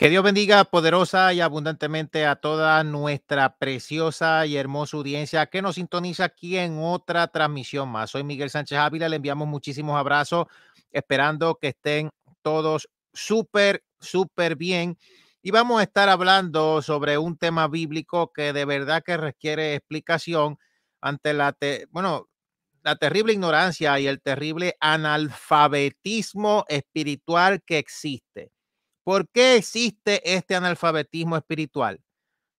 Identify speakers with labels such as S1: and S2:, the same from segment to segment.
S1: Que Dios bendiga poderosa y abundantemente a toda nuestra preciosa y hermosa audiencia que nos sintoniza aquí en otra transmisión más. Soy Miguel Sánchez Ávila, le enviamos muchísimos abrazos, esperando que estén todos súper, súper bien. Y vamos a estar hablando sobre un tema bíblico que de verdad que requiere explicación ante la, bueno, la terrible ignorancia y el terrible analfabetismo espiritual que existe. ¿Por qué existe este analfabetismo espiritual?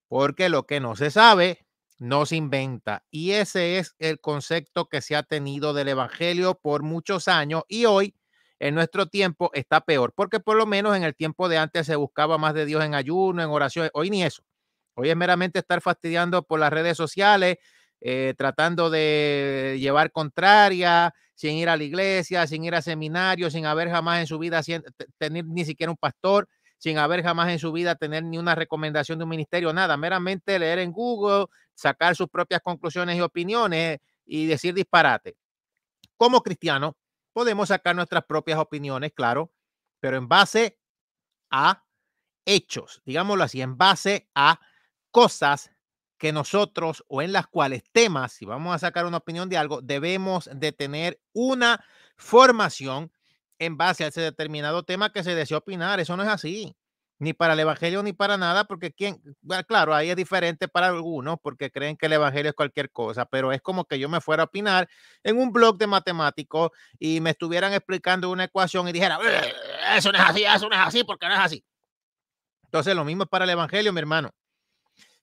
S1: Porque lo que no se sabe, no se inventa. Y ese es el concepto que se ha tenido del Evangelio por muchos años y hoy en nuestro tiempo está peor, porque por lo menos en el tiempo de antes se buscaba más de Dios en ayuno, en oración. hoy ni eso. Hoy es meramente estar fastidiando por las redes sociales, eh, tratando de llevar contraria, sin ir a la iglesia, sin ir a seminarios, sin haber jamás en su vida tener ni siquiera un pastor, sin haber jamás en su vida tener ni una recomendación de un ministerio, nada, meramente leer en Google, sacar sus propias conclusiones y opiniones y decir disparate. Como cristianos, podemos sacar nuestras propias opiniones, claro, pero en base a hechos, digámoslo así, en base a cosas que nosotros o en las cuales temas, si vamos a sacar una opinión de algo, debemos de tener una formación en base a ese determinado tema que se desea opinar. Eso no es así, ni para el Evangelio ni para nada, porque quien, claro, ahí es diferente para algunos porque creen que el Evangelio es cualquier cosa, pero es como que yo me fuera a opinar en un blog de matemáticos y me estuvieran explicando una ecuación y dijera, eso no es así, eso no es así, porque no es así. Entonces lo mismo es para el Evangelio, mi hermano.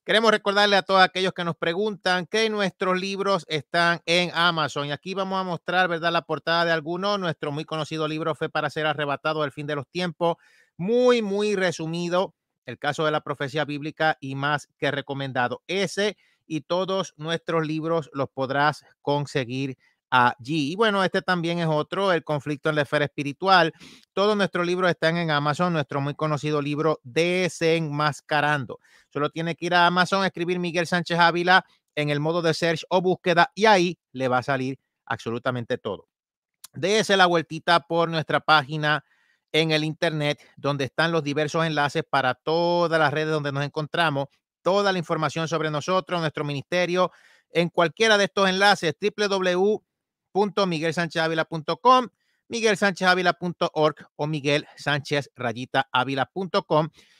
S1: Queremos recordarle a todos aquellos que nos preguntan que nuestros libros están en Amazon. Y aquí vamos a mostrar, ¿verdad?, la portada de alguno. Nuestro muy conocido libro fue para ser arrebatado al fin de los tiempos. Muy, muy resumido. El caso de la profecía bíblica y más que recomendado. Ese y todos nuestros libros los podrás conseguir allí. Y bueno, este también es otro, El conflicto en la esfera espiritual. Todos nuestros libros están en Amazon, nuestro muy conocido libro Desenmascarando. Solo tiene que ir a Amazon, escribir Miguel Sánchez Ávila en el modo de search o búsqueda y ahí le va a salir absolutamente todo. Dese la vueltita por nuestra página en el internet, donde están los diversos enlaces para todas las redes donde nos encontramos, toda la información sobre nosotros, nuestro ministerio, en cualquiera de estos enlaces, www miguel www.miguelsanchezavila.com, miguelsanchezavila.org o Miguel Sánchez rayita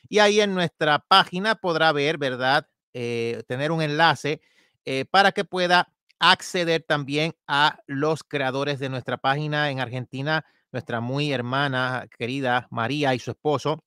S1: Y ahí en nuestra página podrá ver, ¿verdad? Eh, tener un enlace eh, para que pueda acceder también a los creadores de nuestra página en Argentina, nuestra muy hermana querida María y su esposo,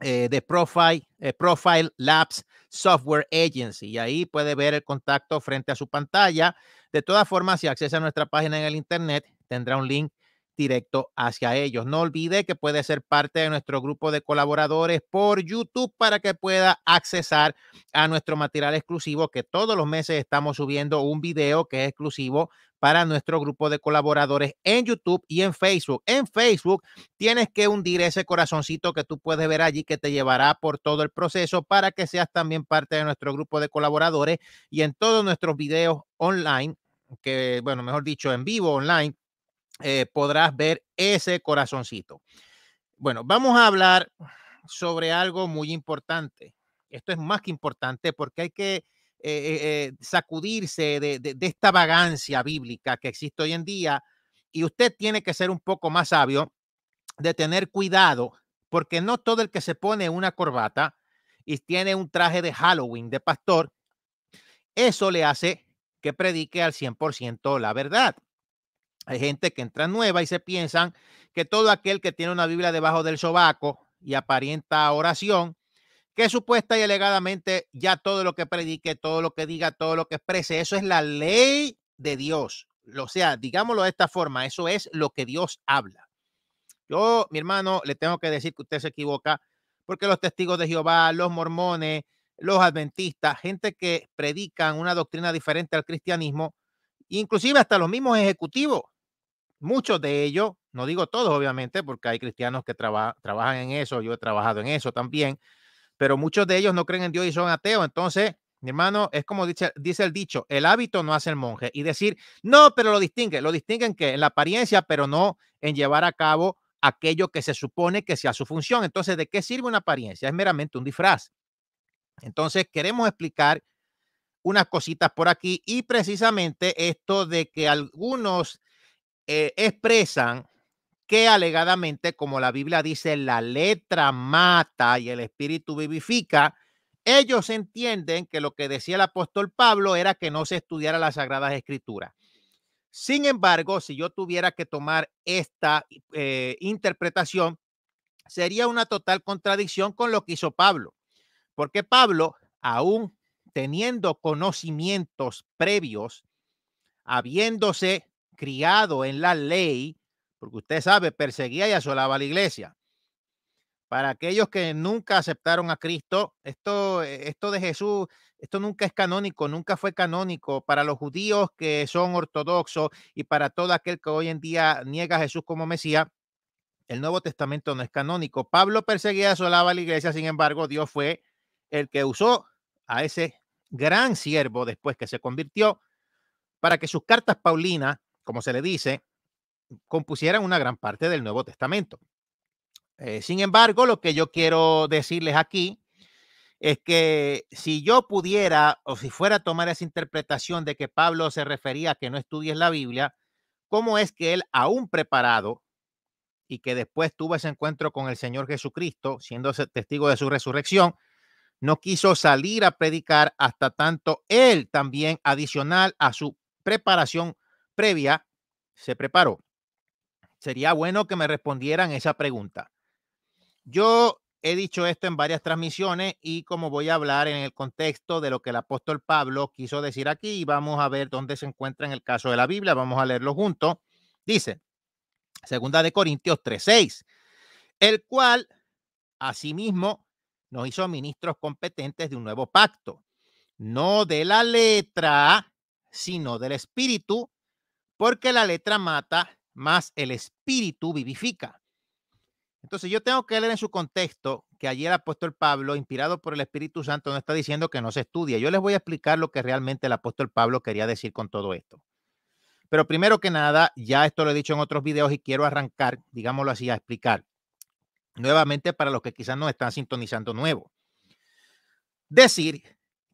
S1: eh, de Profile, Profile Labs Software Agency. Y ahí puede ver el contacto frente a su pantalla de todas formas, si accesa a nuestra página en el Internet, tendrá un link directo hacia ellos. No olvide que puede ser parte de nuestro grupo de colaboradores por YouTube para que pueda accesar a nuestro material exclusivo que todos los meses estamos subiendo un video que es exclusivo para nuestro grupo de colaboradores en YouTube y en Facebook. En Facebook tienes que hundir ese corazoncito que tú puedes ver allí que te llevará por todo el proceso para que seas también parte de nuestro grupo de colaboradores y en todos nuestros videos online que, bueno, mejor dicho, en vivo, online, eh, podrás ver ese corazoncito. Bueno, vamos a hablar sobre algo muy importante. Esto es más que importante porque hay que eh, eh, sacudirse de, de esta vagancia bíblica que existe hoy en día y usted tiene que ser un poco más sabio de tener cuidado porque no todo el que se pone una corbata y tiene un traje de Halloween de pastor, eso le hace que predique al 100% la verdad. Hay gente que entra nueva y se piensan que todo aquel que tiene una Biblia debajo del sobaco y aparenta oración, que supuesta y alegadamente ya todo lo que predique, todo lo que diga, todo lo que exprese, eso es la ley de Dios. O sea, digámoslo de esta forma, eso es lo que Dios habla. Yo, mi hermano, le tengo que decir que usted se equivoca porque los testigos de Jehová, los mormones, los adventistas, gente que predican una doctrina diferente al cristianismo, inclusive hasta los mismos ejecutivos. Muchos de ellos, no digo todos obviamente, porque hay cristianos que trabajan en eso, yo he trabajado en eso también, pero muchos de ellos no creen en Dios y son ateos. Entonces, mi hermano, es como dice, dice el dicho, el hábito no hace el monje. Y decir, no, pero lo distingue, lo distinguen que en la apariencia, pero no en llevar a cabo aquello que se supone que sea su función. Entonces, ¿de qué sirve una apariencia? Es meramente un disfraz. Entonces, queremos explicar unas cositas por aquí y precisamente esto de que algunos eh, expresan que alegadamente, como la Biblia dice, la letra mata y el espíritu vivifica, ellos entienden que lo que decía el apóstol Pablo era que no se estudiara las sagradas escrituras. Sin embargo, si yo tuviera que tomar esta eh, interpretación, sería una total contradicción con lo que hizo Pablo. Porque Pablo, aún teniendo conocimientos previos, habiéndose criado en la ley, porque usted sabe, perseguía y asolaba a la iglesia. Para aquellos que nunca aceptaron a Cristo, esto, eh, esto de Jesús, esto nunca es canónico, nunca fue canónico para los judíos que son ortodoxos y para todo aquel que hoy en día niega a Jesús como Mesías. El Nuevo Testamento no es canónico. Pablo perseguía y asolaba a la iglesia, sin embargo, Dios fue el que usó a ese gran siervo después que se convirtió para que sus cartas paulinas, como se le dice, compusieran una gran parte del Nuevo Testamento. Eh, sin embargo, lo que yo quiero decirles aquí es que si yo pudiera o si fuera a tomar esa interpretación de que Pablo se refería a que no estudies la Biblia, ¿cómo es que él, aún preparado, y que después tuvo ese encuentro con el Señor Jesucristo, siendo testigo de su resurrección, no quiso salir a predicar hasta tanto él también, adicional a su preparación previa, se preparó. Sería bueno que me respondieran esa pregunta. Yo he dicho esto en varias transmisiones y como voy a hablar en el contexto de lo que el apóstol Pablo quiso decir aquí, vamos a ver dónde se encuentra en el caso de la Biblia, vamos a leerlo juntos. Dice, segunda de Corintios 3:6, el cual asimismo nos hizo ministros competentes de un nuevo pacto, no de la letra, sino del espíritu, porque la letra mata, más el espíritu vivifica. Entonces yo tengo que leer en su contexto que ayer el apóstol Pablo, inspirado por el Espíritu Santo, no está diciendo que no se estudia. Yo les voy a explicar lo que realmente el apóstol Pablo quería decir con todo esto. Pero primero que nada, ya esto lo he dicho en otros videos y quiero arrancar, digámoslo así, a explicar. Nuevamente, para los que quizás no están sintonizando nuevo. Decir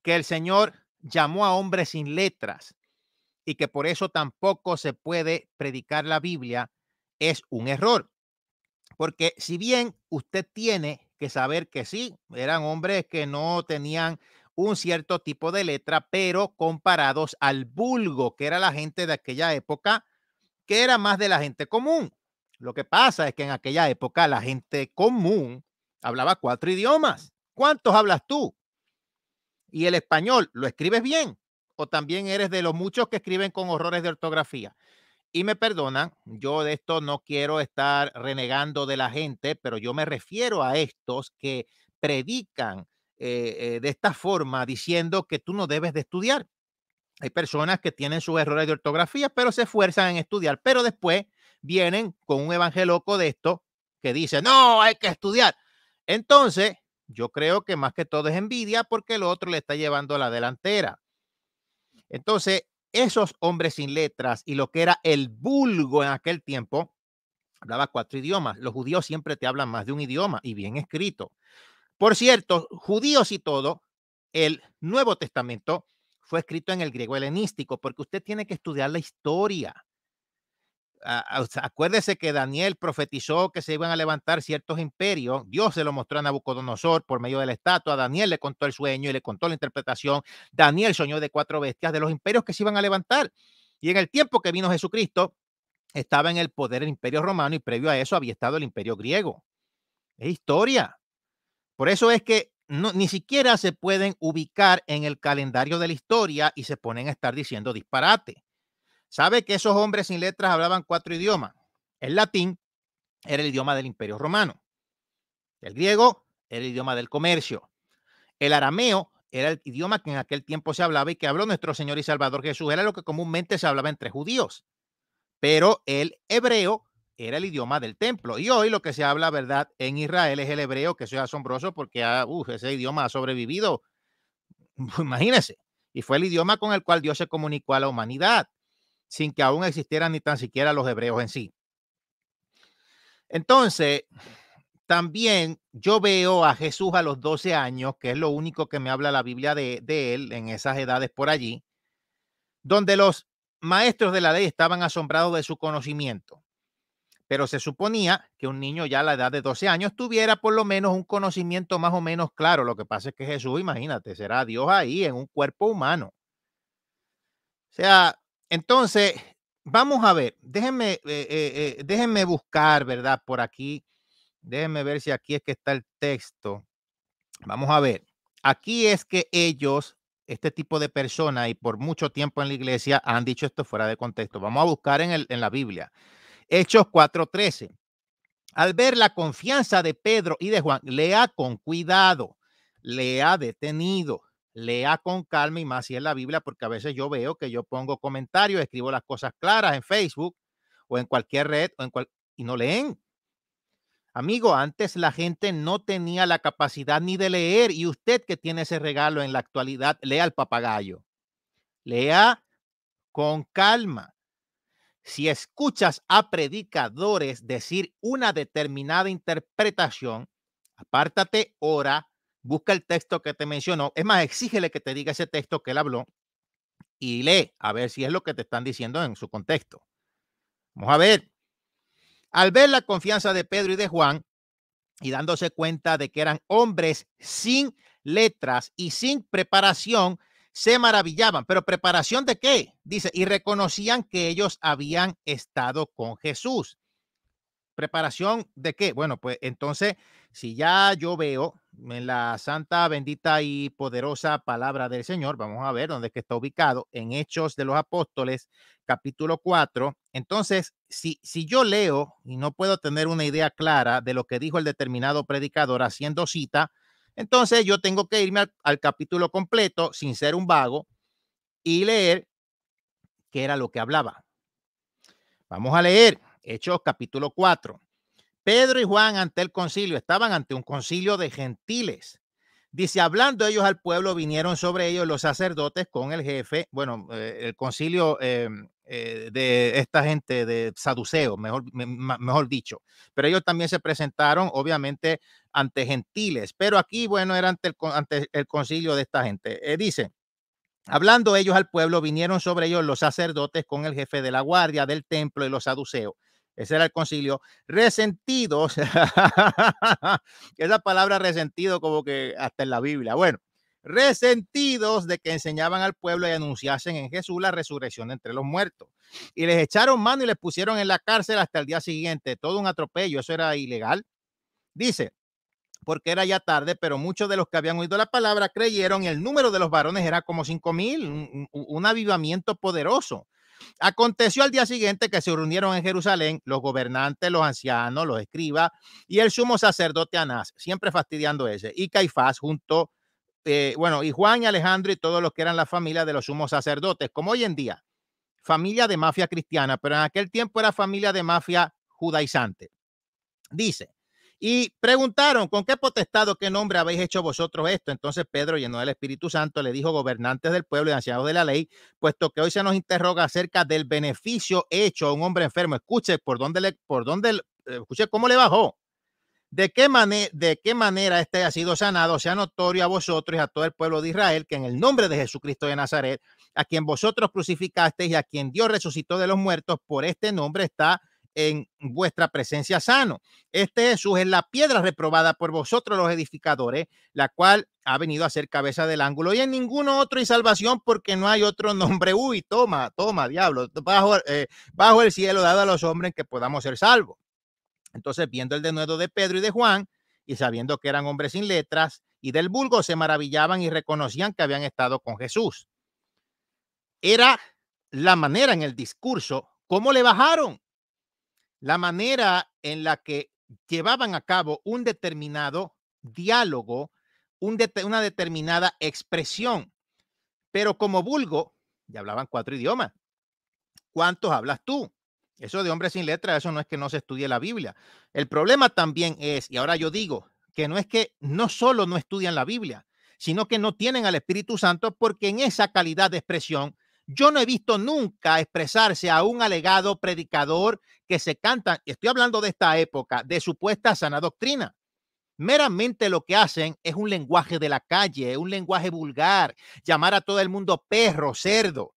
S1: que el Señor llamó a hombres sin letras y que por eso tampoco se puede predicar la Biblia es un error. Porque si bien usted tiene que saber que sí, eran hombres que no tenían un cierto tipo de letra, pero comparados al vulgo, que era la gente de aquella época, que era más de la gente común. Lo que pasa es que en aquella época la gente común hablaba cuatro idiomas. ¿Cuántos hablas tú? Y el español, ¿lo escribes bien? ¿O también eres de los muchos que escriben con horrores de ortografía? Y me perdonan, yo de esto no quiero estar renegando de la gente, pero yo me refiero a estos que predican eh, eh, de esta forma diciendo que tú no debes de estudiar. Hay personas que tienen sus errores de ortografía, pero se esfuerzan en estudiar, pero después vienen con un evangelio de esto que dice, no, hay que estudiar. Entonces, yo creo que más que todo es envidia porque el otro le está llevando a la delantera. Entonces, esos hombres sin letras y lo que era el vulgo en aquel tiempo, hablaba cuatro idiomas. Los judíos siempre te hablan más de un idioma y bien escrito. Por cierto, judíos y todo, el Nuevo Testamento fue escrito en el griego helenístico porque usted tiene que estudiar la historia acuérdese que Daniel profetizó que se iban a levantar ciertos imperios. Dios se lo mostró a Nabucodonosor por medio de la estatua. Daniel le contó el sueño y le contó la interpretación. Daniel soñó de cuatro bestias de los imperios que se iban a levantar. Y en el tiempo que vino Jesucristo, estaba en el poder el imperio romano y previo a eso había estado el imperio griego. Es historia. Por eso es que ni siquiera se pueden ubicar en el calendario de la historia y se ponen a estar diciendo disparate. Sabe que esos hombres sin letras hablaban cuatro idiomas. El latín era el idioma del imperio romano. El griego era el idioma del comercio. El arameo era el idioma que en aquel tiempo se hablaba y que habló nuestro Señor y Salvador Jesús. Era lo que comúnmente se hablaba entre judíos. Pero el hebreo era el idioma del templo. Y hoy lo que se habla, ¿verdad? En Israel es el hebreo, que eso es asombroso porque ese idioma ha sobrevivido. Imagínense. Y fue el idioma con el cual Dios se comunicó a la humanidad sin que aún existieran ni tan siquiera los hebreos en sí. Entonces, también yo veo a Jesús a los 12 años, que es lo único que me habla la Biblia de, él en esas edades por allí, donde los maestros de la ley estaban asombrados de su conocimiento. Pero se suponía que un niño ya a la edad de 12 años tuviera por lo menos un conocimiento más o menos claro. Lo que pasa es que Jesús, imagínate, será Dios ahí en un cuerpo humano. O sea, entonces, vamos a ver, déjenme, eh, eh, eh, déjenme buscar, ¿verdad? Por aquí, déjenme ver si aquí es que está el texto. Vamos a ver, aquí es que ellos, este tipo de personas, y por mucho tiempo en la iglesia, han dicho esto fuera de contexto. Vamos a buscar en, el, en la Biblia. Hechos 4:13. Al ver la confianza de Pedro y de Juan, le ha con cuidado, le ha detenido lea con calma y más si es la Biblia, porque a veces yo veo que yo pongo comentarios, escribo las cosas claras en Facebook o en cualquier red o en cual, y no leen. Amigo, antes la gente no tenía la capacidad ni de leer y usted que tiene ese regalo en la actualidad, lea el papagayo. Lea con calma. Si escuchas a predicadores decir una determinada interpretación, apártate, ora, busca el texto que te mencionó. Es más, exígele que te diga ese texto que él habló y lee a ver si es lo que te están diciendo en su contexto. Vamos a ver. Al ver la confianza de Pedro y de Juan y dándose cuenta de que eran hombres sin letras y sin preparación, se maravillaban. Pero preparación de qué? Dice, y reconocían que ellos habían estado con Jesús. ¿Preparación de qué? Bueno, pues entonces, si ya yo veo en la santa, bendita y poderosa palabra del Señor, vamos a ver dónde es que está ubicado, en Hechos de los Apóstoles, capítulo 4. Entonces, si, si yo leo y no puedo tener una idea clara de lo que dijo el determinado predicador haciendo cita, entonces yo tengo que irme al, al capítulo completo sin ser un vago y leer qué era lo que hablaba. Vamos a leer Hechos capítulo 4. Pedro y Juan ante el concilio, estaban ante un concilio de gentiles. Dice, hablando ellos al pueblo, vinieron sobre ellos los sacerdotes con el jefe, bueno, eh, el concilio em, eh, de esta gente de saduceos, mejor, mejor dicho. Pero ellos también se presentaron, obviamente, ante gentiles. Pero aquí, bueno, era ante el, ante el concilio de esta gente. Eh, dice, hablando ellos al pueblo, vinieron sobre ellos los sacerdotes con el jefe de la guardia del templo y los saduceos ese era el concilio. Resentidos. Esa palabra resentido como que hasta en la Biblia. Bueno, resentidos de que enseñaban al pueblo y anunciasen en Jesús la resurrección entre los muertos. Y les echaron mano y les pusieron en la cárcel hasta el día siguiente. Todo un atropello, eso era ilegal. Dice, porque era ya tarde, pero muchos de los que habían oído la palabra creyeron y el número de los varones era como cinco mil, un avivamiento poderoso. Aconteció al día siguiente que se reunieron en Jerusalén los gobernantes, los ancianos, los escribas y el sumo sacerdote Anás, siempre fastidiando ese, y Caifás junto, eh, bueno, y Juan y Alejandro y todos los que eran la familia de los sumos sacerdotes, como hoy en día, familia de mafia cristiana, pero en aquel tiempo era familia de mafia judaizante. Dice, y preguntaron, ¿con qué potestad o qué nombre habéis hecho vosotros esto? Entonces Pedro, lleno del Espíritu Santo, le dijo, gobernantes del pueblo y ancianos de la ley, puesto que hoy se nos interroga acerca del beneficio hecho a un hombre enfermo. Escuche, ¿por dónde le, por dónde, eh, escuche cómo le bajó? ¿De qué, manera, ¿De qué manera este ha sido sanado? Sea notorio a vosotros y a todo el pueblo de Israel que en el nombre de Jesucristo de Nazaret, a quien vosotros crucificasteis y a quien Dios resucitó de los muertos, por este nombre está en vuestra presencia sano. Este Jesús es la piedra reprobada por vosotros los edificadores, la cual ha venido a ser cabeza del ángulo y en ninguno otro hay salvación porque no hay otro nombre. Uy, toma, toma, diablo, bajo, eh, el cielo dado a los hombres que podamos ser salvos. Entonces, viendo el denuedo de Pedro y de Juan y sabiendo que eran hombres sin letras y del vulgo, se maravillaban y reconocían que habían estado con Jesús. Era la manera en el discurso, cómo le bajaron la manera en la que llevaban a cabo un determinado diálogo, una determinada expresión. Pero como vulgo, ya hablaban cuatro idiomas. ¿Cuántos hablas tú? Eso de hombre sin letra, eso no es que no se estudie la Biblia. El problema también es, y ahora yo digo, que no es que no solo no estudian la Biblia, sino que no tienen al Espíritu Santo porque en esa calidad de expresión yo no he visto nunca expresarse a un alegado predicador que se canta, estoy hablando de esta época, de supuesta sana doctrina. Meramente lo que hacen es un lenguaje de la calle, un lenguaje vulgar, llamar a todo el mundo perro, cerdo,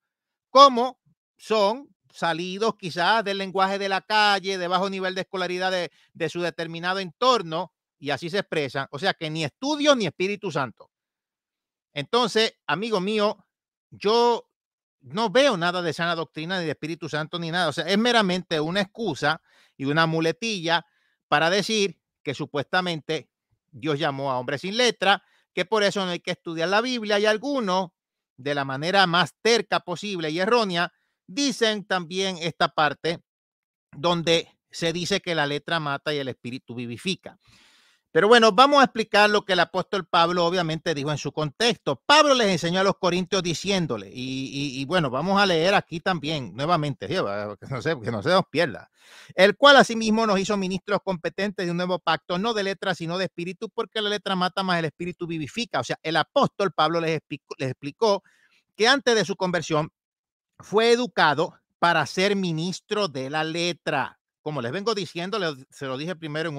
S1: como son salidos quizás del lenguaje de la calle, de bajo nivel de escolaridad de, de su determinado entorno, y así se expresan. O sea que ni estudio ni Espíritu Santo. Entonces, amigo mío, yo no veo nada de sana doctrina ni de Espíritu Santo ni nada. O sea, es meramente una excusa y una muletilla para decir que supuestamente Dios llamó a hombres sin letra, que por eso no hay que estudiar la Biblia y algunos, de la manera más terca posible y errónea, dicen también esta parte donde se dice que la letra mata y el espíritu vivifica. Pero bueno, vamos a explicar lo que el apóstol Pablo obviamente dijo en su contexto. Pablo les enseñó a los corintios diciéndole, y, bueno, vamos a leer aquí también nuevamente, no se, nos pierda, el cual asimismo nos hizo ministros competentes de un nuevo pacto, no de letra sino de espíritu, porque la letra mata más el espíritu vivifica. O sea, el apóstol Pablo les les explicó que antes de su conversión fue educado para ser ministro de la letra como les vengo diciendo, se lo dije primero en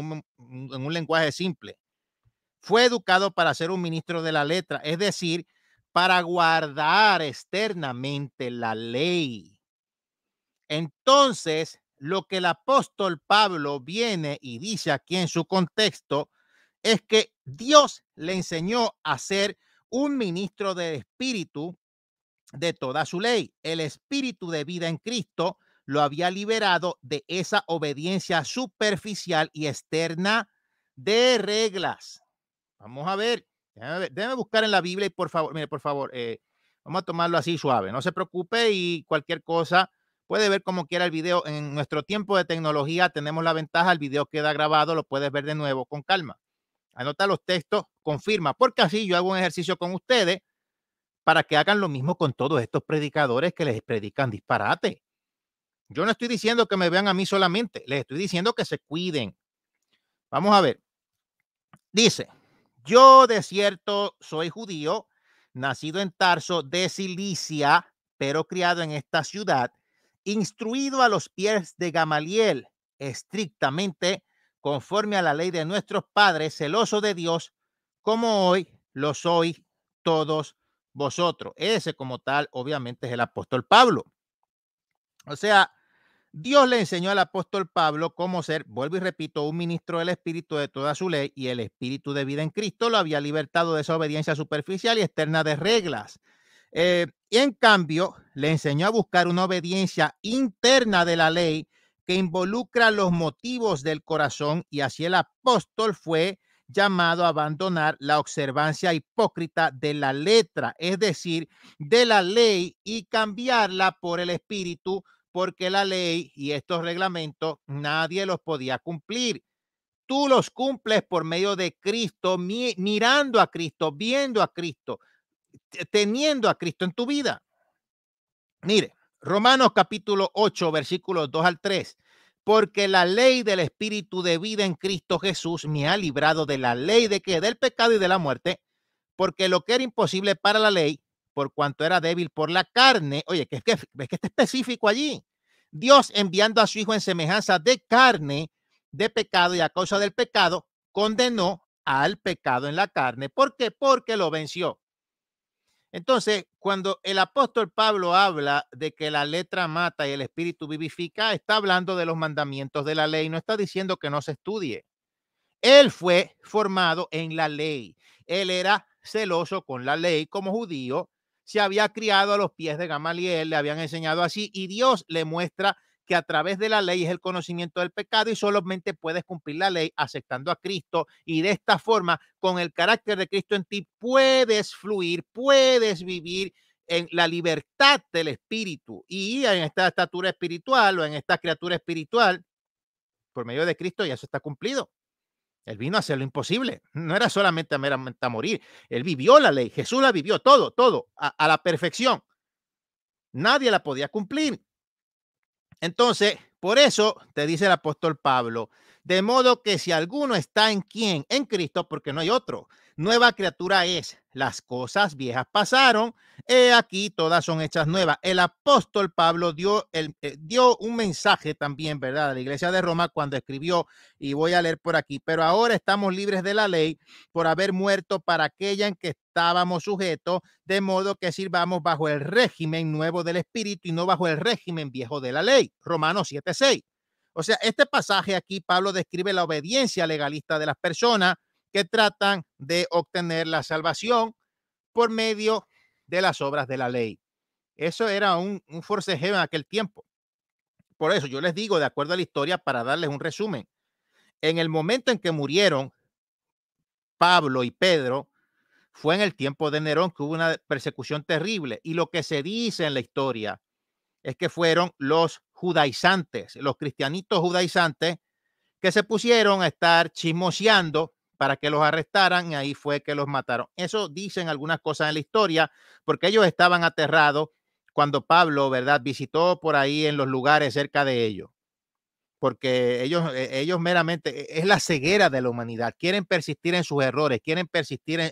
S1: un, lenguaje simple, fue educado para ser un ministro de la letra, es decir, para guardar externamente la ley. Entonces, lo que el apóstol Pablo viene y dice aquí en su contexto es que Dios le enseñó a ser un ministro de espíritu de toda su ley, el espíritu de vida en Cristo, lo había liberado de esa obediencia superficial y externa de reglas. Vamos a ver, déjame, buscar en la Biblia y por favor, mire, por favor, eh, vamos a tomarlo así suave, no se preocupe y cualquier cosa. Puede ver como quiera el video. En nuestro tiempo de tecnología tenemos la ventaja, el video queda grabado, lo puedes ver de nuevo con calma. Anota los textos, confirma, porque así yo hago un ejercicio con ustedes para que hagan lo mismo con todos estos predicadores que les predican disparate. Yo no estoy diciendo que me vean a mí solamente, les estoy diciendo que se cuiden. Vamos a ver. Dice, yo de cierto soy judío, nacido en Tarso de Cilicia, pero criado en esta ciudad, instruido a los pies de Gamaliel, estrictamente conforme a la ley de nuestros padres, celoso de Dios, como hoy lo soy todos vosotros. Ese como tal, obviamente, es el apóstol Pablo. O sea, Dios le enseñó al apóstol Pablo cómo ser, vuelvo y repito, un ministro del Espíritu de toda su ley y el Espíritu de vida en Cristo lo había libertado de esa obediencia superficial y externa de reglas. Eh, y en cambio, le enseñó a buscar una obediencia interna de la ley que involucra los motivos del corazón y así el apóstol fue llamado a abandonar la observancia hipócrita de la letra, es decir, de la ley y cambiarla por el espíritu porque la ley y estos reglamentos nadie los podía cumplir. Tú los cumples por medio de Cristo, mirando a Cristo, viendo a Cristo, teniendo a Cristo en tu vida. Mire, Romanos capítulo 8, versículos 2 al 3 porque la ley del espíritu de vida en Cristo Jesús me ha librado de la ley de que del pecado y de la muerte, porque lo que era imposible para la ley, por cuanto era débil por la carne. Oye, que, que, que específico allí. Dios enviando a su Hijo en semejanza de carne, de pecado y a causa del pecado, condenó al pecado en la carne. ¿Por qué? Porque lo venció. Entonces, cuando el apóstol Pablo habla de que la letra mata y el espíritu vivifica, está hablando de los mandamientos de la ley, no está diciendo que no se estudie. Él fue formado en la ley. Él era celoso con la ley como judío se había criado a los pies de Gamaliel, le habían enseñado así, y Dios le muestra que a través de la ley es el conocimiento del pecado y solamente puedes cumplir la ley aceptando a Cristo y de esta forma, con el carácter de Cristo en ti, puedes fluir, puedes vivir en la libertad del espíritu y en esta estatura espiritual o en esta criatura espiritual por medio de Cristo ya eso está cumplido. Él vino a hacer lo imposible. No era solamente meramente a morir. Él vivió la ley. Jesús la vivió todo, todo, a, a la perfección. Nadie la podía cumplir. Entonces, por eso te dice el apóstol Pablo, de modo que si alguno está en quién, en Cristo, porque no hay otro, nueva criatura es. Las cosas viejas pasaron, he aquí todas son hechas nuevas. El apóstol Pablo dio, el, eh, dio un mensaje también, ¿verdad?, a la iglesia de Roma cuando escribió, y voy a leer por aquí, pero ahora estamos libres de la ley por haber muerto para aquella en que estábamos sujetos, de modo que sirvamos bajo el régimen nuevo del Espíritu y no bajo el régimen viejo de la ley. Romanos 7:6. O sea, este pasaje aquí, Pablo describe la obediencia legalista de las personas que tratan de obtener la salvación por medio de las obras de la ley. Eso era un, forcejeo en aquel tiempo. Por eso yo les digo, de acuerdo a la historia, para darles un resumen, en el momento en que murieron Pablo y Pedro, fue en el tiempo de Nerón que hubo una persecución terrible. Y lo que se dice en la historia es que fueron los judaizantes, los cristianitos judaizantes, que se pusieron a estar chismoseando para que los arrestaran y ahí fue que los mataron. Eso dicen algunas cosas en la historia porque ellos estaban aterrados cuando Pablo, ¿verdad?, visitó por ahí en los lugares cerca de ellos. Porque ellos, e, ellos meramente, e, es la ceguera de la humanidad, quieren persistir en sus errores, quieren persistir en,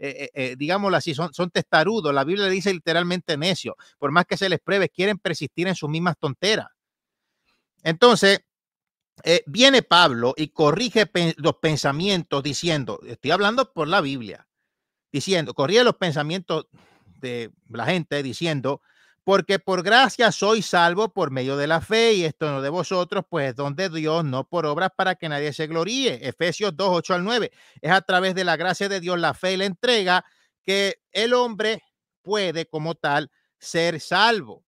S1: e, digámoslo así, son, son testarudos, la Biblia dice literalmente necio, por más que se les pruebe, quieren persistir en sus mismas tonteras. Entonces, eh, viene Pablo y corrige los pensamientos diciendo, estoy hablando por la Biblia, diciendo, corrige los pensamientos de la gente diciendo, porque por gracia soy salvo por medio de la fe y esto no de vosotros, pues donde Dios, no por obras para que nadie se gloríe. Efesios 2, 8 al 9. Es a través de la gracia de Dios, la fe y la entrega que el hombre puede como tal ser salvo.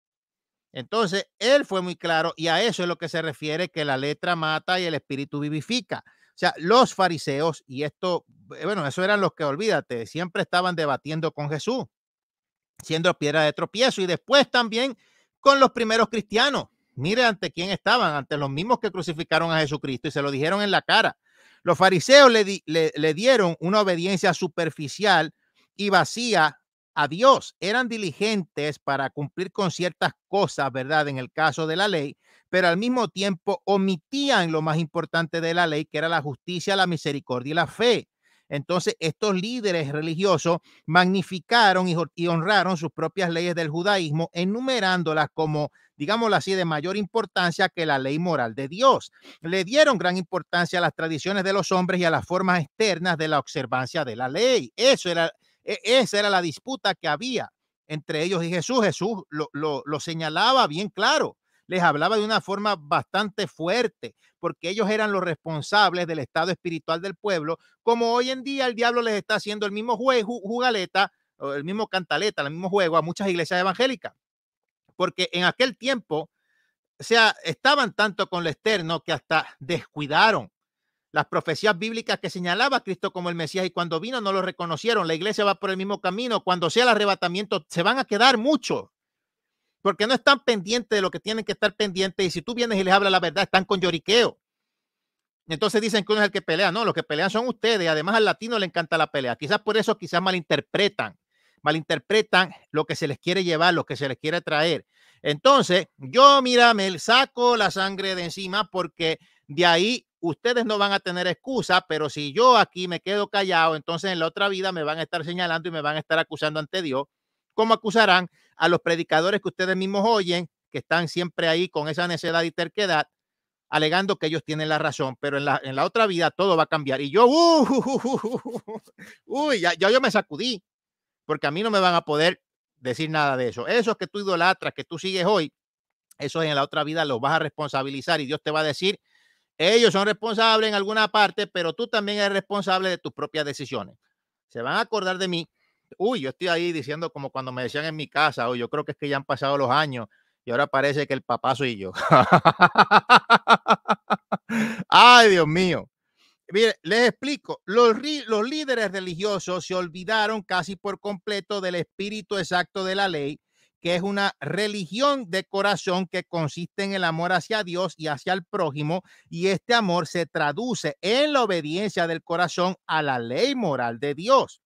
S1: Entonces, él fue muy claro y a eso es lo que se refiere que la letra mata y el espíritu vivifica. O sea, los fariseos, y esto, eh, bueno, eso eran los que, olvídate, siempre estaban debatiendo con Jesús, siendo piedra de tropiezo y después también con los primeros cristianos. Mire ante quién estaban, ante los mismos que crucificaron a Jesucristo y se lo dijeron en la cara. Los fariseos le, le dieron una obediencia superficial y vacía a Dios. Eran diligentes para cumplir con ciertas cosas, ¿verdad? En el caso de la ley, pero al mismo tiempo omitían lo más importante de la ley, que era la justicia, la misericordia y la fe. Entonces, estos líderes religiosos magnificaron y honraron sus propias leyes del judaísmo, enumerándolas como, digámoslo así, de mayor importancia que la ley moral de Dios. Le dieron gran importancia a las tradiciones de los hombres y a las formas externas de la observancia de la ley. Eso era e, esa era la disputa que había entre ellos y Jesús. Jesús lo, señalaba bien claro les hablaba de una forma bastante fuerte, porque ellos eran los responsables del estado espiritual del pueblo, como hoy en día el diablo les está haciendo el mismo juego, jugaleta, o el mismo cantaleta, el mismo juego a muchas iglesias evangélicas. Porque en aquel tiempo, o sea, estaban tanto con lo externo que hasta descuidaron las profecías bíblicas que señalaba a Cristo como el Mesías y cuando vino no lo reconocieron. La iglesia va por el mismo camino. Cuando sea el arrebatamiento, se van a quedar muchos porque no están pendientes de lo que tienen que estar pendientes. Y si tú vienes y les hablas la verdad, están con lloriqueo. Entonces dicen que uno es el que pelea. No, los que pelean son ustedes. Además, al latino le encanta la pelea. Quizás por eso, quizás malinterpretan. Malinterpretan lo que se les quiere llevar, lo que se les quiere traer. Entonces, yo, mira, me saco la sangre de encima porque de ahí ustedes no van a tener excusa, pero si yo aquí me quedo callado, entonces en la otra vida me van a estar señalando y me van a estar acusando ante Dios, como acusarán a los predicadores que ustedes mismos oyen, que están siempre ahí con esa necedad y terquedad, alegando que ellos tienen la razón, pero en la, en la otra vida todo va a cambiar. Y yo, uh, uy, ya, yo me sacudí, porque a mí no me van a poder decir nada de eso. Eso que tú idolatras, que tú sigues hoy, eso en la otra vida los vas a responsabilizar y Dios te va a decir, ellos son responsables en alguna parte, pero tú también eres responsable de tus propias decisiones. Se van a acordar de mí. Uy, yo estoy ahí diciendo como cuando me decían en mi casa, O yo creo que es que ya han pasado los años y ahora parece que el papá soy yo. Ay, Dios mío. Mire, les explico, los, los líderes religiosos se olvidaron casi por completo del espíritu exacto de la ley que es una religión de corazón que consiste en el amor hacia Dios y hacia el prójimo, y este amor se traduce en la obediencia del corazón a la ley moral de Dios.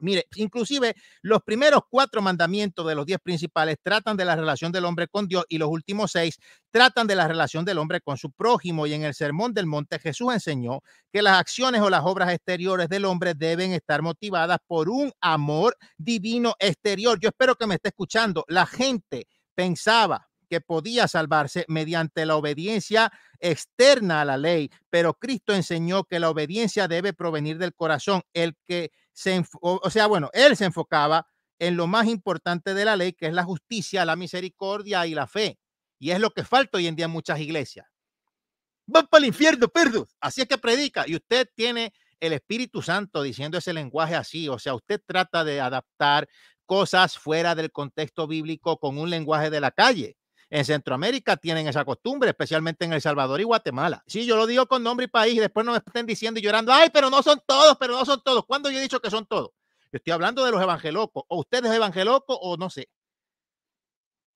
S1: Mire, inclusive los primeros cuatro mandamientos de los diez principales tratan de la relación del hombre con Dios y los últimos seis tratan de la relación del hombre con su prójimo. Y en el Sermón del Monte Jesús enseñó que las acciones o las obras exteriores del hombre deben estar motivadas por un amor divino exterior. Yo espero que me esté escuchando. La gente pensaba que podía salvarse mediante la obediencia externa a la ley, pero Cristo enseñó que la obediencia debe provenir del corazón. El que o, sea, bueno, él se enfocaba en lo más importante de la ley, que es la justicia, la misericordia y la fe. Y es lo que falta hoy en día en muchas iglesias. Va para el infierno, perdón. Así es que predica. Y usted tiene el Espíritu Santo diciendo ese lenguaje así. O sea, usted trata de adaptar cosas fuera del contexto bíblico con un lenguaje de la calle. En Centroamérica tienen esa costumbre, especialmente en El Salvador y Guatemala. Sí, yo lo digo con nombre y país, y después no me estén diciendo y llorando, ay, pero no son todos, pero no son todos. ¿Cuándo yo he dicho que son todos? Yo estoy hablando de los evangelocos, o ustedes evangelocos o no sé.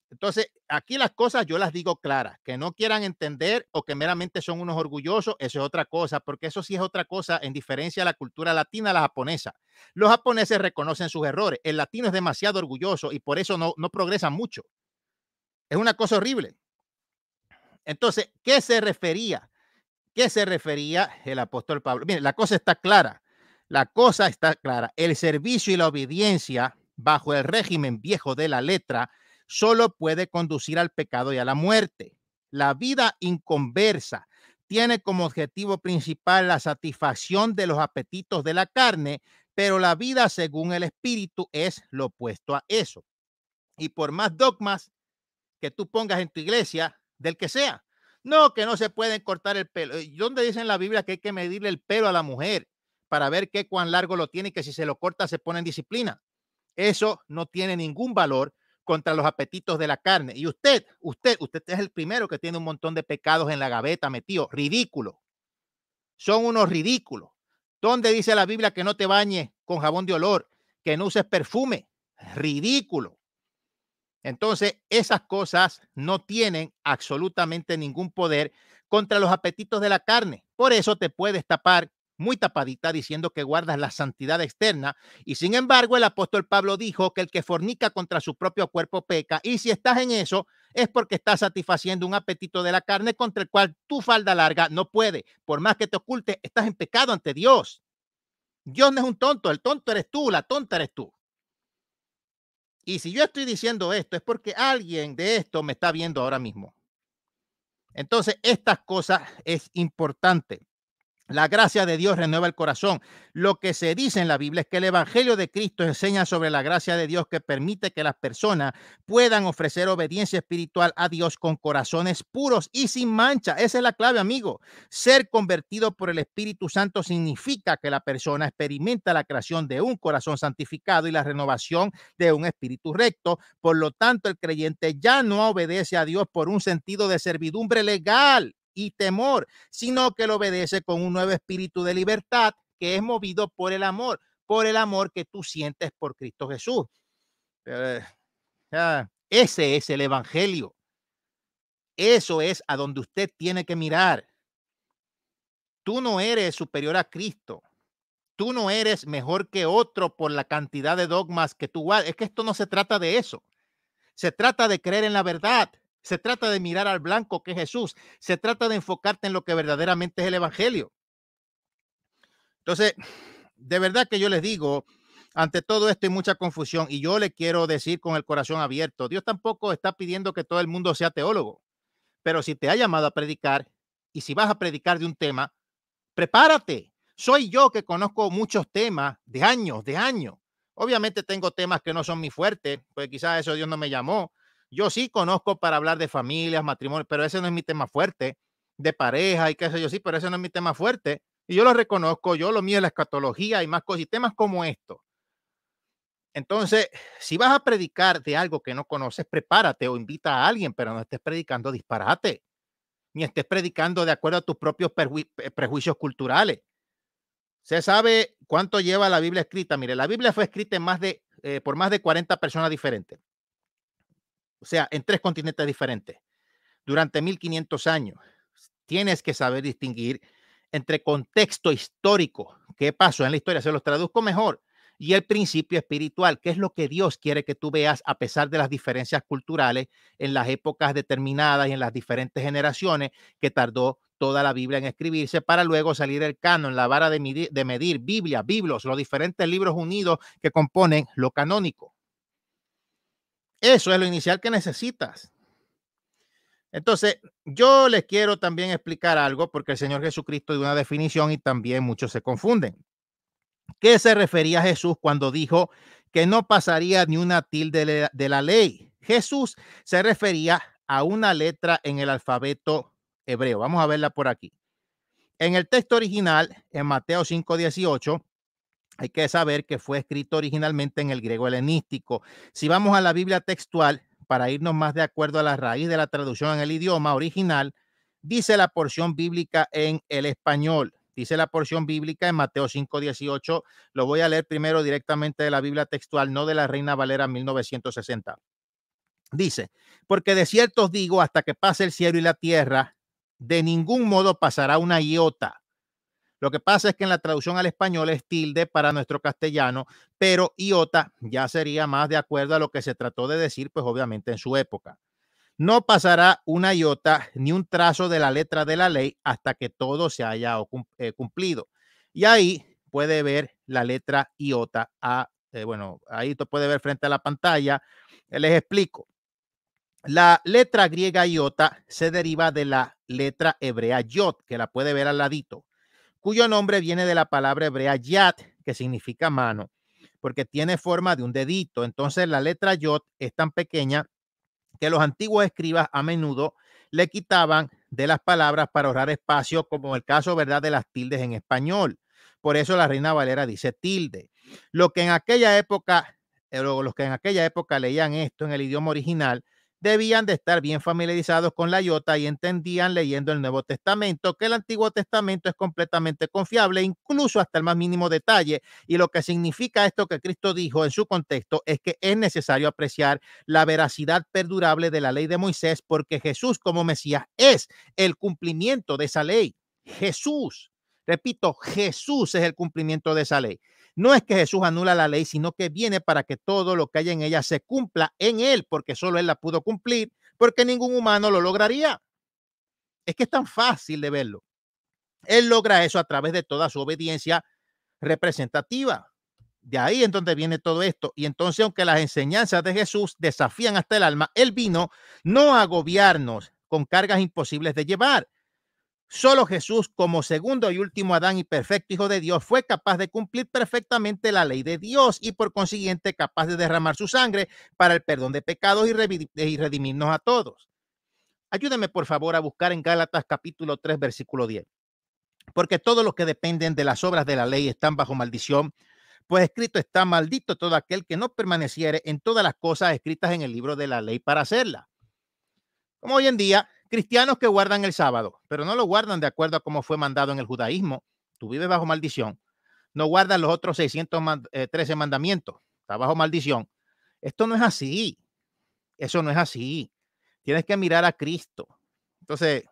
S1: Entonces, aquí las cosas yo las digo claras, que no quieran entender o que meramente son unos orgullosos, eso es otra cosa, porque eso sí es otra cosa en diferencia a la cultura latina, la japonesa. Los japoneses reconocen sus errores, el latino es demasiado orgulloso y por eso no, no progresa mucho. Es una cosa horrible. Entonces, ¿qué se refería? ¿Qué se refería el apóstol Pablo? mire la cosa está clara. La cosa está clara. El servicio y la obediencia bajo el régimen viejo de la letra solo puede conducir al pecado y a la muerte. La vida inconversa tiene como objetivo principal la satisfacción de los apetitos de la carne, pero la vida según el espíritu es lo opuesto a eso. Y por más dogmas que tú pongas en tu iglesia, del que sea. No, que no se pueden cortar el pelo. ¿Dónde dice en la Biblia que hay que medirle el pelo a la mujer para ver qué cuán largo lo tiene que si se lo corta se pone en disciplina? Eso no tiene ningún valor contra los apetitos de la carne. Y usted, usted, usted es el primero que tiene un montón de pecados en la gaveta metido. Ridículo. Son unos ridículos. ¿Dónde dice la Biblia que no te bañes con jabón de olor, que no uses perfume? Ridículo. Entonces, esas cosas no tienen absolutamente ningún poder contra los apetitos de la carne. Por eso te puedes tapar muy tapadita diciendo que guardas la santidad externa. Y sin embargo, el apóstol Pablo dijo que el que fornica contra su propio cuerpo peca. Y si estás en eso, es porque estás satisfaciendo un apetito de la carne contra el cual tu falda larga no puede. Por más que te ocultes, estás en pecado ante Dios. Dios no es un tonto, el tonto eres tú, la tonta eres tú. Y si yo estoy diciendo esto es porque alguien de esto me está viendo ahora mismo. Entonces, estas cosas es importante. La gracia de Dios renueva el corazón. Lo que se dice en la Biblia es que el Evangelio de Cristo enseña sobre la gracia de Dios que permite que las personas puedan ofrecer obediencia espiritual a Dios con corazones puros y sin mancha. Esa es la clave, amigo. Ser convertido por el Espíritu Santo significa que la persona experimenta la creación de un corazón santificado y la renovación de un espíritu recto. Por lo tanto, el creyente ya no obedece a Dios por un sentido de servidumbre legal y temor, sino que lo obedece con un nuevo espíritu de libertad que es movido por el amor, por el amor que tú sientes por Cristo Jesús. Eh, ese es el Evangelio. Eso es a donde usted tiene que mirar. Tú no eres superior a Cristo. Tú no eres mejor que otro por la cantidad de dogmas que tú guardas. Es que esto no se trata de eso. Se trata de creer en la verdad. Se trata de mirar al blanco que es Jesús. Se trata de enfocarte en lo que verdaderamente es el Evangelio. Entonces, de verdad que yo les digo, ante todo esto hay mucha confusión y yo le quiero decir con el corazón abierto, Dios tampoco está pidiendo que todo el mundo sea teólogo, pero si te ha llamado a predicar y si vas a predicar de un tema, prepárate. Soy yo que conozco muchos temas de años, de años. Obviamente tengo temas que no son mi fuerte, pues quizás eso Dios no me llamó, yo sí conozco para hablar de familias, matrimonios, pero ese no es mi tema fuerte, de pareja y qué sé yo, sí, pero ese no es mi tema fuerte. Y yo lo reconozco, yo lo mío es la escatología y más cosas, y temas como esto. Entonces, si vas a predicar de algo que no conoces, prepárate o invita a alguien, pero no estés predicando disparate, ni estés predicando de acuerdo a tus propios eh, prejuicios culturales. Se sabe cuánto lleva la Biblia escrita. Mire, la Biblia fue escrita en más de, eh, por más de 40 personas diferentes o sea, en tres continentes diferentes, durante 1500 años. Tienes que saber distinguir entre contexto histórico, qué pasó en la historia, se los traduzco mejor, y el principio espiritual, que es lo que Dios quiere que tú veas a pesar de las diferencias culturales en las épocas determinadas y en las diferentes generaciones que tardó toda la Biblia en escribirse para luego salir el canon, la vara de medir, Biblia, Biblos, los diferentes libros unidos que componen lo canónico. Eso es lo inicial que necesitas. Entonces, yo les quiero también explicar algo porque el Señor Jesucristo dio una definición y también muchos se confunden. ¿Qué se refería Jesús cuando dijo que no pasaría ni una tilde de la ley? Jesús se refería a una letra en el alfabeto hebreo. Vamos a verla por aquí. En el texto original, en Mateo 5:18, hay que saber que fue escrito originalmente en el griego helenístico. Si vamos a la Biblia textual, para irnos más de acuerdo a la raíz de la traducción en el idioma original, dice la porción bíblica en el español. Dice la porción bíblica en Mateo 5:18. Lo voy a leer primero directamente de la Biblia textual, no de la Reina Valera 1960. Dice, porque de cierto os digo, hasta que pase el cielo y la tierra, de ningún modo pasará una iota lo que pasa es que en la traducción al español es tilde para nuestro castellano, pero iota ya sería más de acuerdo a lo que se trató de decir, pues obviamente en su época. No pasará una iota ni un trazo de la letra de la ley hasta que todo se haya eh, cumplido. Y ahí puede ver la letra iota a, eh, bueno, ahí tú puede ver frente a la pantalla. Les explico. La letra griega iota se deriva de la letra hebrea yot, que la puede ver al ladito cuyo nombre viene de la palabra hebrea yat, que significa mano, porque tiene forma de un dedito. Entonces la letra yod es tan pequeña que los antiguos escribas a menudo le quitaban de las palabras para ahorrar espacio, como el caso, ¿verdad?, de las tildes en español. Por eso la reina Valera dice tilde. Lo que en aquella época, eh, los que en aquella época leían esto en el idioma original, debían de estar bien familiarizados con la Iota y entendían leyendo el Nuevo Testamento que el Antiguo Testamento es completamente confiable, incluso hasta el más mínimo detalle. Y lo que significa esto que Cristo dijo en su contexto es que es necesario apreciar la veracidad perdurable de la ley de Moisés porque Jesús como Mesías es el cumplimiento de esa ley. Jesús, repito, Jesús es el cumplimiento de esa ley. No es que Jesús anula la ley, sino que viene para que todo lo que hay en ella se cumpla en Él, porque solo Él la pudo cumplir, porque ningún humano lo lograría. Es que es tan fácil de verlo. Él logra eso a través de toda su obediencia representativa. De ahí en donde viene todo esto. Y entonces, aunque las enseñanzas de Jesús desafían hasta el alma, Él vino no a agobiarnos con cargas imposibles de llevar, Solo Jesús, como segundo y último Adán y perfecto Hijo de Dios, fue capaz de cumplir perfectamente la ley de Dios y por consiguiente capaz de derramar su sangre para el perdón de pecados y redimirnos a todos. Ayúdame por favor a buscar en Gálatas capítulo 3 versículo 10. Porque todos los que dependen de las obras de la ley están bajo maldición, pues escrito está maldito todo aquel que no permaneciere en todas las cosas escritas en el libro de la ley para hacerla. Como hoy en día Cristianos que guardan el sábado, pero no lo guardan de acuerdo a cómo fue mandado en el judaísmo. Tú vives bajo maldición. No guardan los otros 613 eh, mandamientos. Está bajo maldición. Esto no es así. Eso no es así. Tienes que mirar a Cristo. Entonces,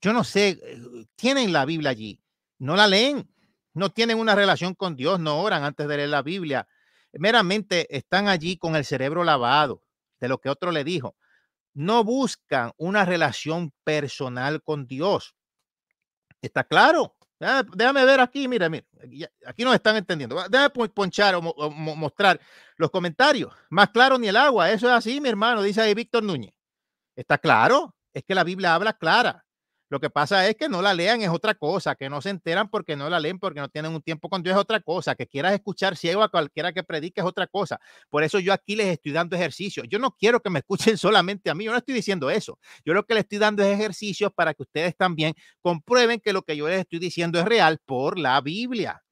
S1: yo no sé, eh, tienen la Biblia allí. No la leen. No tienen una relación con Dios. No oran antes de leer la Biblia. Meramente están allí con el cerebro lavado de lo que otro le dijo no buscan una relación personal con Dios. ¿Está claro? Ah, déjame ver aquí, mira, mira, aquí nos están entendiendo. Ah, déjame ponchar o mostrar los comentarios. Más claro ni el agua, eso es así, mi hermano, dice ahí Víctor Núñez. ¿Está claro? Es que la Biblia habla clara. Lo que pasa es que no la lean es otra cosa, que no se enteran porque no la leen, porque no tienen un tiempo con Dios es otra cosa, que quieras escuchar ciego a cualquiera que predique es otra cosa. Por eso yo aquí les estoy dando ejercicios. Yo no quiero que me escuchen solamente a mí, yo no estoy diciendo eso. Yo lo que les estoy dando es ejercicios para que ustedes también comprueben que lo que yo les estoy diciendo es real por la Biblia.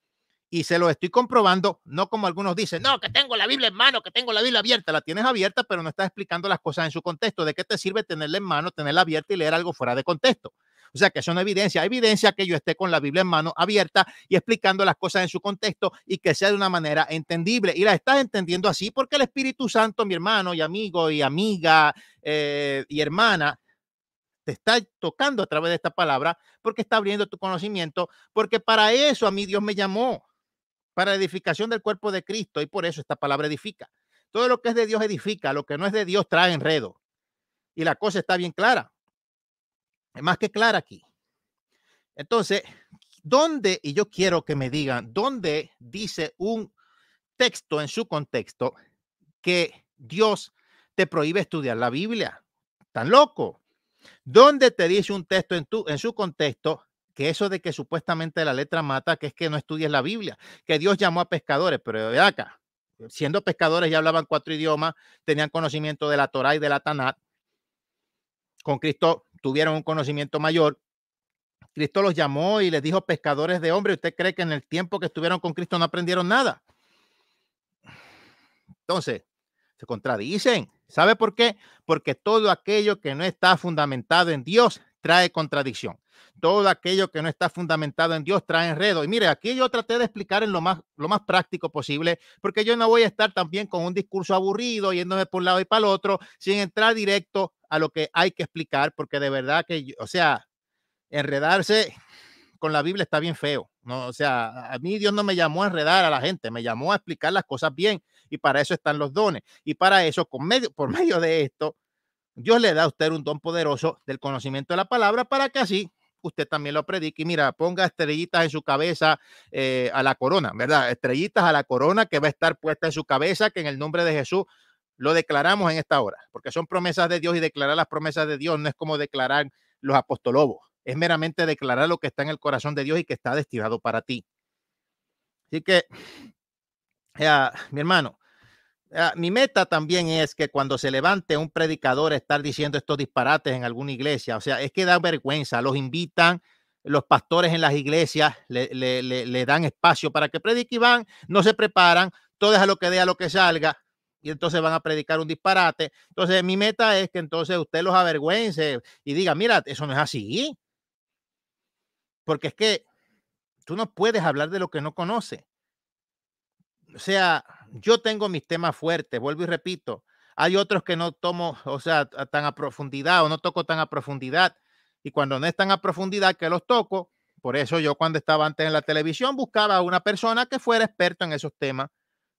S1: Y se lo estoy comprobando, no como algunos dicen, no, que tengo la Biblia en mano, que tengo la Biblia abierta. La tienes abierta, pero no estás explicando las cosas en su contexto. ¿De qué te sirve tenerla en mano, tenerla abierta y leer algo fuera de contexto? O sea que eso no evidencia, evidencia que yo esté con la Biblia en mano abierta y explicando las cosas en su contexto y que sea de una manera entendible. Y la estás entendiendo así porque el Espíritu Santo, mi hermano y amigo y amiga eh, y hermana, te está tocando a través de esta palabra porque está abriendo tu conocimiento, porque para eso a mí Dios me llamó, para la edificación del cuerpo de Cristo y por eso esta palabra edifica. Todo lo que es de Dios edifica, lo que no es de Dios trae enredo. Y la cosa está bien clara. Es más que clara aquí. Entonces, ¿dónde, y yo quiero que me digan, dónde dice un texto en su contexto que Dios te prohíbe estudiar la Biblia? ¿Tan loco? ¿Dónde te dice un texto en, tu, en su contexto que eso de que supuestamente la letra mata, que es que no estudies la Biblia, que Dios llamó a pescadores, pero de acá, siendo pescadores ya hablaban cuatro idiomas, tenían conocimiento de la Torá y de la Tanat. Con Cristo tuvieron un conocimiento mayor. Cristo los llamó y les dijo pescadores de hombre. ¿Usted cree que en el tiempo que estuvieron con Cristo no aprendieron nada? Entonces, se contradicen. ¿Sabe por qué? Porque todo aquello que no está fundamentado en Dios trae contradicción. Todo aquello que no está fundamentado en Dios trae enredo. Y mire, aquí yo traté de explicar en lo más, lo más práctico posible, porque yo no voy a estar también con un discurso aburrido yéndome por un lado y para el otro, sin entrar directo a lo que hay que explicar, porque de verdad que, o sea, enredarse con la Biblia está bien feo. No, o sea, a mí Dios no me llamó a enredar a la gente, me llamó a explicar las cosas bien y para eso están los dones. Y para eso, con medio, por medio de esto, Dios le da a usted un don poderoso del conocimiento de la palabra para que así usted también lo predique. Y mira, ponga estrellitas en su cabeza eh, a la corona, ¿verdad? Estrellitas a la corona que va a estar puesta en su cabeza, que en el nombre de Jesús lo declaramos en esta hora, porque son promesas de Dios y declarar las promesas de Dios no es como declarar los apostolobos, es meramente declarar lo que está en el corazón de Dios y que está destinado para ti. Así que, ya mi hermano, Ah, mi meta también es que cuando se levante un predicador estar diciendo estos disparates en alguna iglesia, o sea, es que da vergüenza, los invitan, los pastores en las iglesias le, dan espacio para que predique y van, no se preparan, todo es a lo que dé, a lo que salga, y entonces van a predicar un disparate. Entonces, mi meta es que entonces usted los avergüence y diga, mira, eso no es así. Porque es que tú no puedes hablar de lo que no conoce, O sea, yo tengo mis temas fuertes, vuelvo y repito. Hay otros que no tomo, o sea, tan a profundidad o no toco tan a profundidad. Y cuando no es tan a profundidad que los toco, por eso yo cuando estaba antes en la televisión buscaba a una persona que fuera experto en esos temas.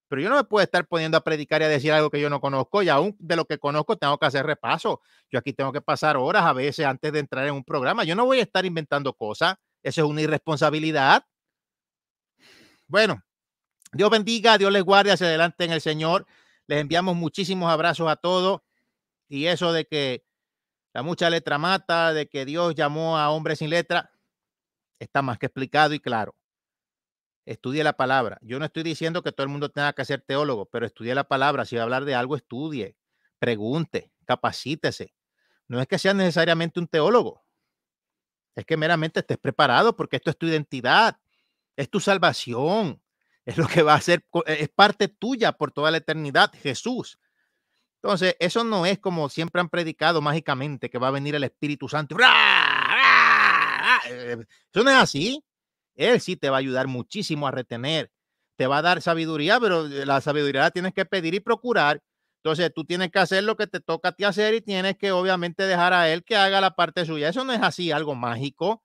S1: Pero yo no me puedo estar poniendo a predicar y a decir algo que yo no conozco y aún de lo que conozco tengo que hacer repaso. Yo aquí tengo que pasar horas a veces antes de entrar en un programa. Yo no voy a estar inventando cosas. Eso es una irresponsabilidad. Bueno, Dios bendiga, Dios les guarde hacia adelante en el Señor. Les enviamos muchísimos abrazos a todos. Y eso de que la mucha letra mata, de que Dios llamó a hombres sin letra, está más que explicado y claro. Estudie la palabra. Yo no estoy diciendo que todo el mundo tenga que ser teólogo, pero estudie la palabra. Si va a hablar de algo, estudie, pregunte, capacítese. No es que sea necesariamente un teólogo. Es que meramente estés preparado porque esto es tu identidad, es tu salvación es lo que va a ser, e, es parte tuya por toda la eternidad, Jesús. Entonces, eso no es como siempre han predicado mágicamente que va a venir el Espíritu Santo. Eh, eso no es así. Él sí te va a ayudar muchísimo a retener, te va a dar sabiduría, pero eh, la sabiduría la tienes que pedir y procurar. Entonces, tú tienes que hacer lo que te toca a ti hacer y tienes que obviamente dejar a él que haga la parte suya. Eso no es así, algo mágico.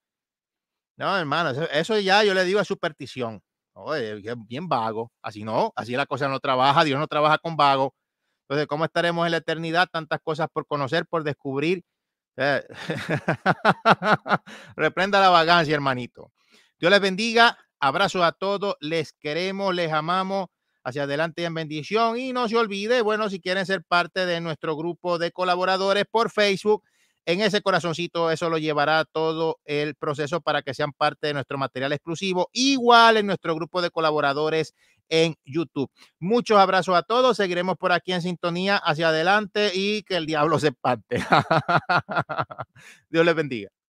S1: No, hermano, eso, ya yo le digo es superstición bien vago. Así no, así la cosa no trabaja, Dios no trabaja con vago. Entonces, ¿cómo estaremos en la eternidad? Tantas cosas por conocer, por descubrir. Reprenda la vagancia, hermanito. Dios les bendiga. abrazo a todos. Les queremos, les amamos. Hacia adelante en bendición. Y no se olvide, bueno, si quieren ser parte de nuestro grupo de colaboradores por Facebook, en ese corazoncito. Eso lo llevará todo el proceso para que sean parte de nuestro material exclusivo, igual en nuestro grupo de colaboradores en YouTube. Muchos abrazos a todos. Seguiremos por aquí en sintonía hacia adelante y que el diablo se parte. Dios les bendiga.